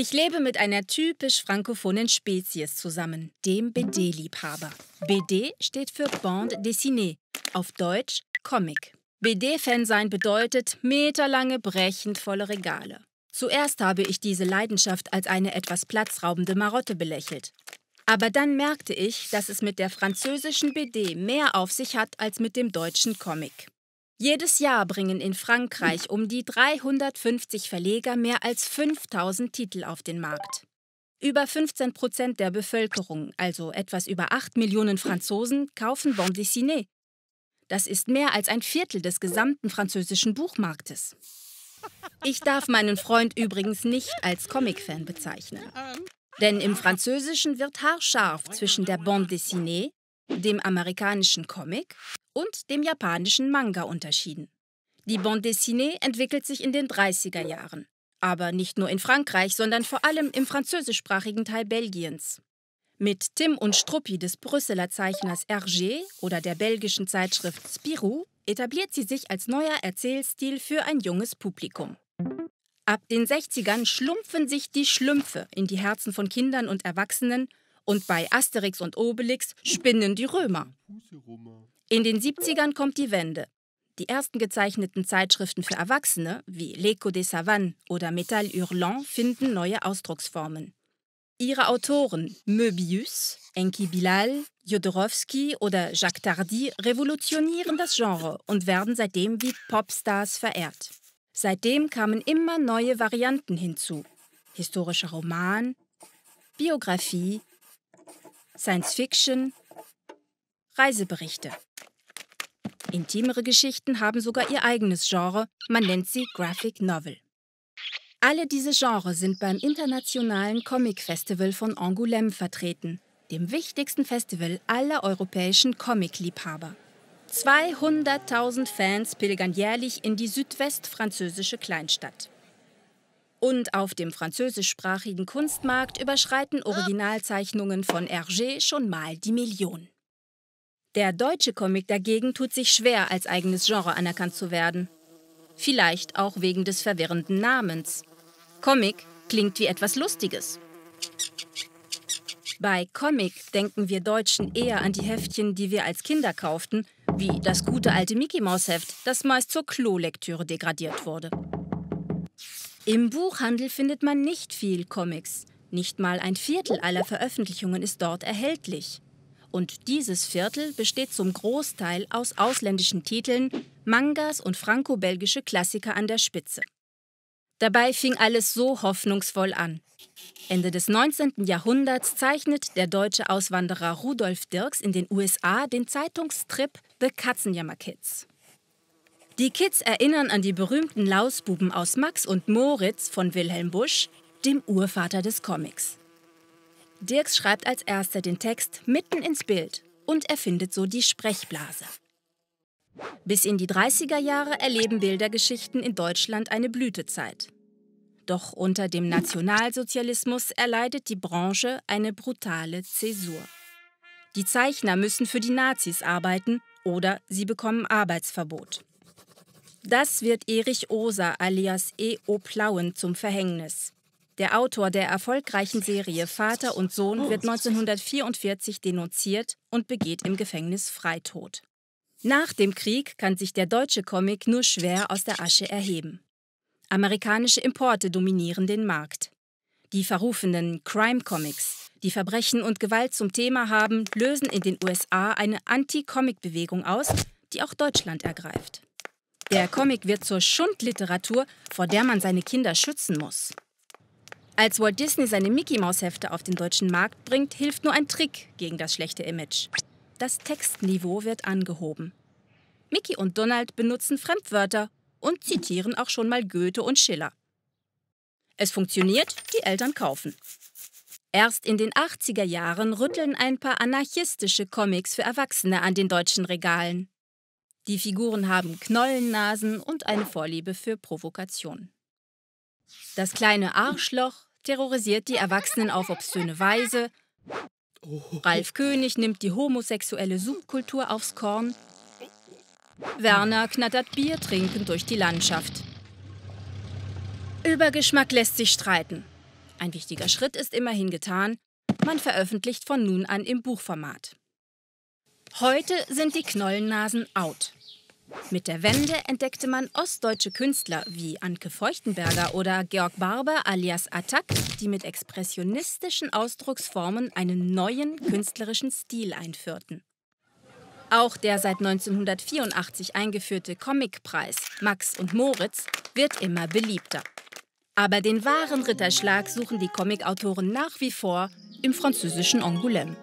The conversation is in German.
Ich lebe mit einer typisch frankophonen Spezies zusammen, dem BD-Liebhaber. BD steht für Bande dessinée, auf Deutsch Comic. BD-Fan sein bedeutet meterlange, brechend volle Regale. Zuerst habe ich diese Leidenschaft als eine etwas platzraubende Marotte belächelt. Aber dann merkte ich, dass es mit der französischen BD mehr auf sich hat als mit dem deutschen Comic. Jedes Jahr bringen in Frankreich um die 350 Verleger mehr als 5000 Titel auf den Markt. Über 15 Prozent der Bevölkerung, also etwas über 8 Millionen Franzosen, kaufen Bande dessinée. Das ist mehr als ein Viertel des gesamten französischen Buchmarktes. Ich darf meinen Freund übrigens nicht als Comic-Fan bezeichnen. Denn im Französischen wird haarscharf zwischen der Bande dessinée, dem amerikanischen Comic und dem japanischen Manga unterschieden. Die Bande dessinée entwickelt sich in den 30er Jahren, aber nicht nur in Frankreich, sondern vor allem im französischsprachigen Teil Belgiens. Mit Tim und Struppi des Brüsseler Zeichners Hergé oder der belgischen Zeitschrift Spirou etabliert sie sich als neuer Erzählstil für ein junges Publikum. Ab den 60ern schlumpfen sich die Schlümpfe in die Herzen von Kindern und Erwachsenen und bei Asterix und Obelix spinnen die Römer. In den 70ern kommt die Wende. Die ersten gezeichneten Zeitschriften für Erwachsene, wie L'Echo des Savannes oder Metal Hurlant, finden neue Ausdrucksformen. Ihre Autoren Möbius, Enki Bilal, Jodorowsky oder Jacques Tardy revolutionieren das Genre und werden seitdem wie Popstars verehrt. Seitdem kamen immer neue Varianten hinzu. Historischer Roman, Biografie, Science Fiction, Reiseberichte. Intimere Geschichten haben sogar ihr eigenes Genre, man nennt sie Graphic Novel. Alle diese Genres sind beim Internationalen Comic Festival von Angoulême vertreten, dem wichtigsten Festival aller europäischen Comic-Liebhaber. 200.000 Fans pilgern jährlich in die südwestfranzösische Kleinstadt. Und auf dem französischsprachigen Kunstmarkt überschreiten Originalzeichnungen von Hergé schon mal die Million. Der deutsche Comic dagegen tut sich schwer, als eigenes Genre anerkannt zu werden. Vielleicht auch wegen des verwirrenden Namens. Comic klingt wie etwas Lustiges. Bei Comic denken wir Deutschen eher an die Heftchen, die wir als Kinder kauften, wie das gute alte Mickey Maus Heft, das meist zur Klolektüre degradiert wurde. Im Buchhandel findet man nicht viel Comics. Nicht mal ein Viertel aller Veröffentlichungen ist dort erhältlich. Und dieses Viertel besteht zum Großteil aus ausländischen Titeln, Mangas und franco-belgische Klassiker an der Spitze. Dabei fing alles so hoffnungsvoll an. Ende des 19. Jahrhunderts zeichnet der deutsche Auswanderer Rudolf Dirks in den USA den Zeitungstrip The Katzenjammer Kids. Die Kids erinnern an die berühmten Lausbuben aus Max und Moritz von Wilhelm Busch, dem Urvater des Comics. Dirks schreibt als erster den Text mitten ins Bild und erfindet so die Sprechblase. Bis in die 30er Jahre erleben Bildergeschichten in Deutschland eine Blütezeit. Doch unter dem Nationalsozialismus erleidet die Branche eine brutale Zäsur. Die Zeichner müssen für die Nazis arbeiten oder sie bekommen Arbeitsverbot. Das wird Erich Oser alias E.O. Plauen zum Verhängnis. Der Autor der erfolgreichen Serie Vater und Sohn wird 1944 denunziert und begeht im Gefängnis Freitod. Nach dem Krieg kann sich der deutsche Comic nur schwer aus der Asche erheben. Amerikanische Importe dominieren den Markt. Die verrufenen Crime-Comics, die Verbrechen und Gewalt zum Thema haben, lösen in den USA eine Anti-Comic-Bewegung aus, die auch Deutschland ergreift. Der Comic wird zur Schundliteratur, vor der man seine Kinder schützen muss. Als Walt Disney seine Mickey-Maus-Hefte auf den deutschen Markt bringt, hilft nur ein Trick gegen das schlechte Image. Das Textniveau wird angehoben. Mickey und Donald benutzen Fremdwörter und zitieren auch schon mal Goethe und Schiller. Es funktioniert, die Eltern kaufen. Erst in den 80er Jahren rütteln ein paar anarchistische Comics für Erwachsene an den deutschen Regalen. Die Figuren haben Knollennasen und eine Vorliebe für Provokation. Das kleine Arschloch, terrorisiert die Erwachsenen auf obszöne Weise. Oh. Ralf König nimmt die homosexuelle Subkultur aufs Korn. Werner knattert Bier trinkend durch die Landschaft. Über Geschmack lässt sich streiten. Ein wichtiger Schritt ist immerhin getan. Man veröffentlicht von nun an im Buchformat. Heute sind die Knollennasen out. Mit der Wende entdeckte man ostdeutsche Künstler wie Anke Feuchtenberger oder Georg Barber alias Attack, die mit expressionistischen Ausdrucksformen einen neuen künstlerischen Stil einführten. Auch der seit 1984 eingeführte Comicpreis Max und Moritz wird immer beliebter. Aber den wahren Ritterschlag suchen die Comicautoren nach wie vor im französischen Angoulême.